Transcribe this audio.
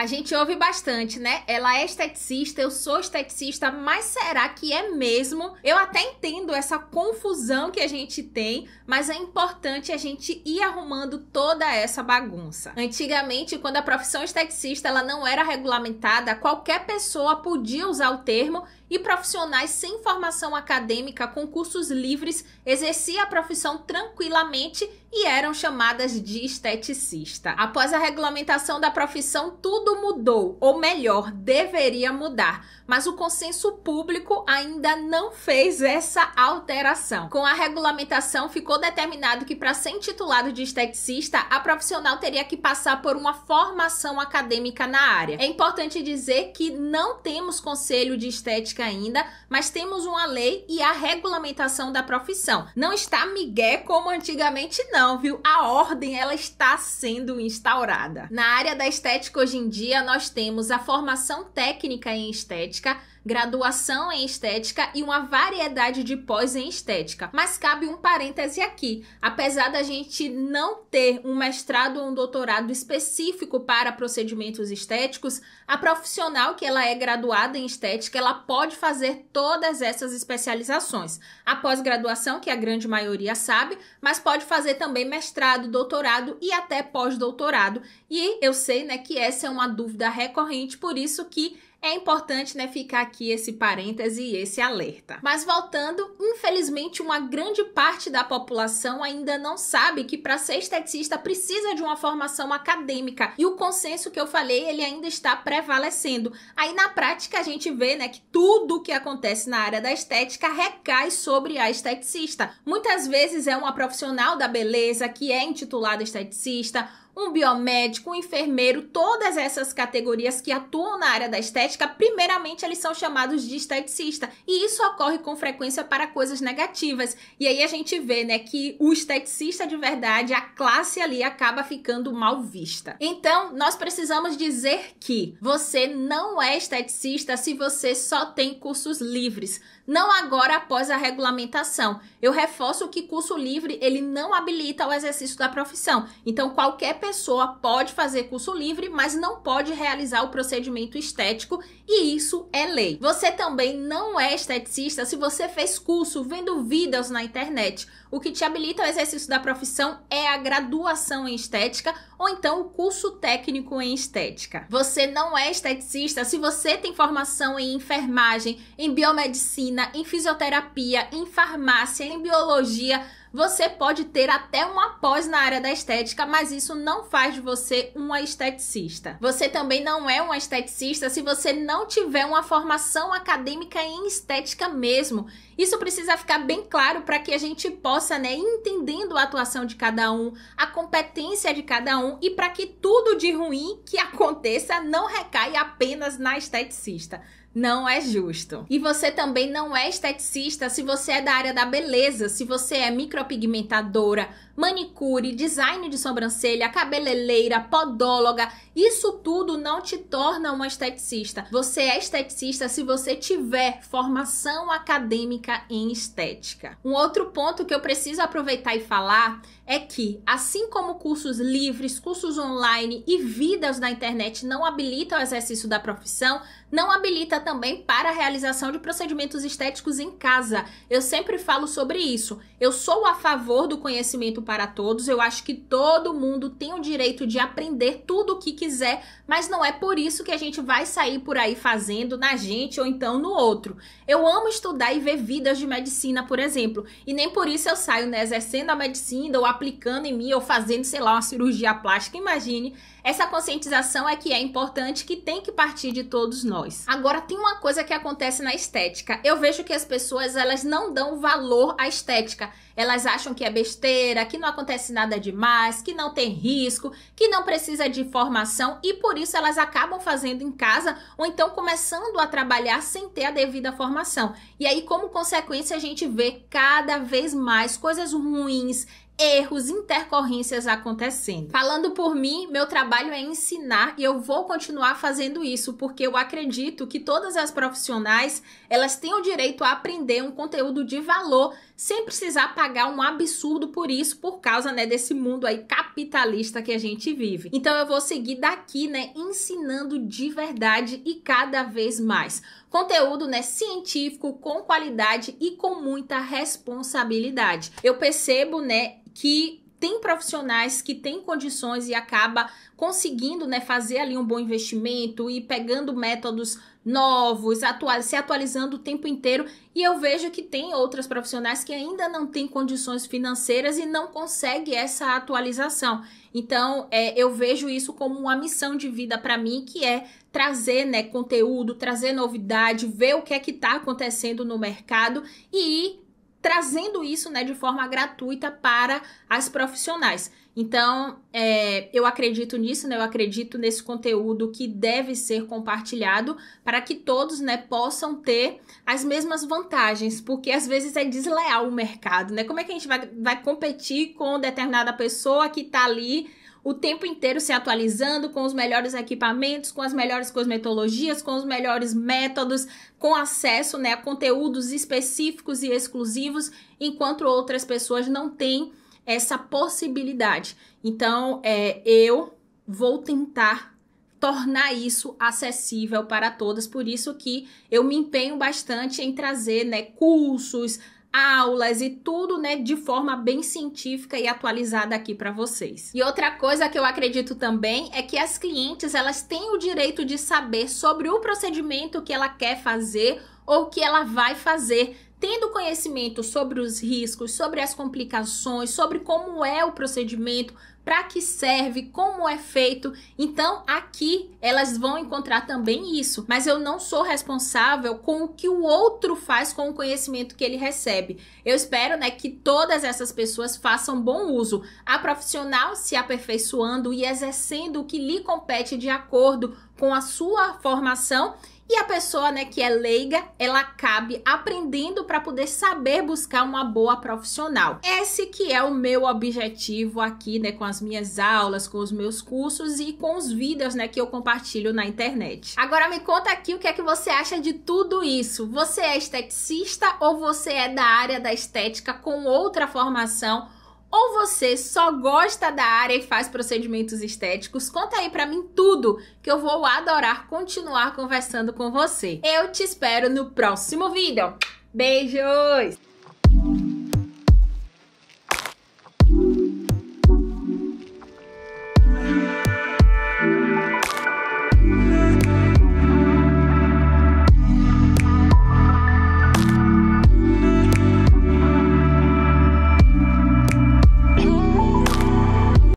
A gente ouve bastante, né? Ela é esteticista, eu sou esteticista, mas será que é mesmo? Eu até entendo essa confusão que a gente tem, mas é importante a gente ir arrumando toda essa bagunça. Antigamente, quando a profissão esteticista ela não era regulamentada, qualquer pessoa podia usar o termo e profissionais sem formação acadêmica com cursos livres exercia a profissão tranquilamente e eram chamadas de esteticista. Após a regulamentação da profissão, tudo mudou, ou melhor, deveria mudar, mas o consenso público ainda não fez essa alteração. Com a regulamentação, ficou determinado que para ser intitulado de esteticista, a profissional teria que passar por uma formação acadêmica na área. É importante dizer que não temos conselho de estética ainda, mas temos uma lei e a regulamentação da profissão. Não está migué como antigamente não não, viu? A ordem ela está sendo instaurada. Na área da estética hoje em dia nós temos a formação técnica em estética graduação em estética e uma variedade de pós em estética. Mas cabe um parêntese aqui. Apesar da gente não ter um mestrado ou um doutorado específico para procedimentos estéticos, a profissional que ela é graduada em estética, ela pode fazer todas essas especializações. A pós-graduação, que a grande maioria sabe, mas pode fazer também mestrado, doutorado e até pós-doutorado. E eu sei, né, que essa é uma dúvida recorrente, por isso que é importante, né, ficar aqui esse parêntese e esse alerta. Mas voltando, infelizmente, uma grande parte da população ainda não sabe que para ser esteticista precisa de uma formação acadêmica e o consenso que eu falei, ele ainda está prevalecendo. Aí na prática a gente vê, né, que tudo o que acontece na área da estética recai sobre a esteticista. Muitas vezes é uma profissional da beleza que é intitulada esteticista um biomédico, um enfermeiro, todas essas categorias que atuam na área da estética, primeiramente eles são chamados de esteticista. E isso ocorre com frequência para coisas negativas. E aí a gente vê, né, que o esteticista de verdade, a classe ali acaba ficando mal vista. Então, nós precisamos dizer que você não é esteticista se você só tem cursos livres, não agora após a regulamentação. Eu reforço que curso livre, ele não habilita o exercício da profissão. Então, qualquer pessoa pessoa pode fazer curso livre, mas não pode realizar o procedimento estético e isso é lei. Você também não é esteticista se você fez curso vendo vídeos na internet. O que te habilita ao exercício da profissão é a graduação em estética ou então o curso técnico em estética. Você não é esteticista se você tem formação em enfermagem, em biomedicina, em fisioterapia, em farmácia, em biologia você pode ter até uma pós na área da estética, mas isso não faz de você uma esteticista. Você também não é uma esteticista se você não tiver uma formação acadêmica em estética mesmo. Isso precisa ficar bem claro para que a gente possa, né, entendendo a atuação de cada um, a competência de cada um e para que tudo de ruim que aconteça não recaia apenas na esteticista não é justo. E você também não é esteticista se você é da área da beleza, se você é micropigmentadora, manicure, design de sobrancelha, cabeleireira, podóloga, isso tudo não te torna uma esteticista. Você é esteticista se você tiver formação acadêmica prática em estética. Um outro ponto que eu preciso aproveitar e falar é que, assim como cursos livres, cursos online e vídeos na internet não habilitam o exercício da profissão, não habilita também para a realização de procedimentos estéticos em casa. Eu sempre falo sobre isso. Eu sou a favor do conhecimento para todos, eu acho que todo mundo tem o direito de aprender tudo o que quiser, mas não é por isso que a gente vai sair por aí fazendo na gente ou então no outro. Eu amo estudar e ver vidas vidas de medicina, por exemplo. E nem por isso eu saio, né, exercendo a medicina ou aplicando em mim ou fazendo, sei lá, uma cirurgia plástica. Imagine, essa conscientização é que é importante, que tem que partir de todos nós. Agora, tem uma coisa que acontece na estética. Eu vejo que as pessoas, elas não dão valor à estética. Elas acham que é besteira, que não acontece nada demais, que não tem risco, que não precisa de formação e por isso elas acabam fazendo em casa ou então começando a trabalhar sem ter a devida formação. E aí, como consequência, a gente vê cada vez mais coisas ruins, erros, intercorrências acontecendo. Falando por mim, meu trabalho é ensinar e eu vou continuar fazendo isso porque eu acredito que todas as profissionais, elas têm o direito a aprender um conteúdo de valor sem precisar pagar um absurdo por isso, por causa, né, desse mundo aí capitalista que a gente vive. Então eu vou seguir daqui, né, ensinando de verdade e cada vez mais. Conteúdo, né, científico, com qualidade e com muita responsabilidade. Eu percebo, né, que tem profissionais que têm condições e acaba conseguindo, né, fazer ali um bom investimento e pegando métodos novos, atual, se atualizando o tempo inteiro. E eu vejo que tem outras profissionais que ainda não têm condições financeiras e não conseguem essa atualização. Então, é, eu vejo isso como uma missão de vida para mim, que é trazer né, conteúdo, trazer novidade, ver o que é que está acontecendo no mercado e ir trazendo isso né, de forma gratuita para as profissionais. Então, é, eu acredito nisso, né? Eu acredito nesse conteúdo que deve ser compartilhado para que todos, né, possam ter as mesmas vantagens, porque às vezes é desleal o mercado, né? Como é que a gente vai, vai competir com determinada pessoa que está ali o tempo inteiro se atualizando com os melhores equipamentos, com as melhores cosmetologias, com os melhores métodos, com acesso né, a conteúdos específicos e exclusivos, enquanto outras pessoas não têm essa possibilidade. Então, é, eu vou tentar tornar isso acessível para todas, por isso que eu me empenho bastante em trazer né, cursos, aulas e tudo, né, de forma bem científica e atualizada aqui para vocês. E outra coisa que eu acredito também é que as clientes, elas têm o direito de saber sobre o procedimento que ela quer fazer ou que ela vai fazer tendo conhecimento sobre os riscos, sobre as complicações, sobre como é o procedimento, para que serve, como é feito. Então, aqui elas vão encontrar também isso, mas eu não sou responsável com o que o outro faz com o conhecimento que ele recebe. Eu espero, né, que todas essas pessoas façam bom uso, a profissional se aperfeiçoando e exercendo o que lhe compete de acordo com a sua formação e a pessoa, né, que é leiga, ela cabe aprendendo para poder saber buscar uma boa profissional. Esse que é o meu objetivo aqui, né, com as minhas aulas, com os meus cursos e com os vídeos, né, que eu compartilho na internet. Agora me conta aqui o que é que você acha de tudo isso. Você é esteticista ou você é da área da estética com outra formação? Ou você só gosta da área e faz procedimentos estéticos? Conta aí para mim tudo, que eu vou adorar continuar conversando com você. Eu te espero no próximo vídeo. Beijos!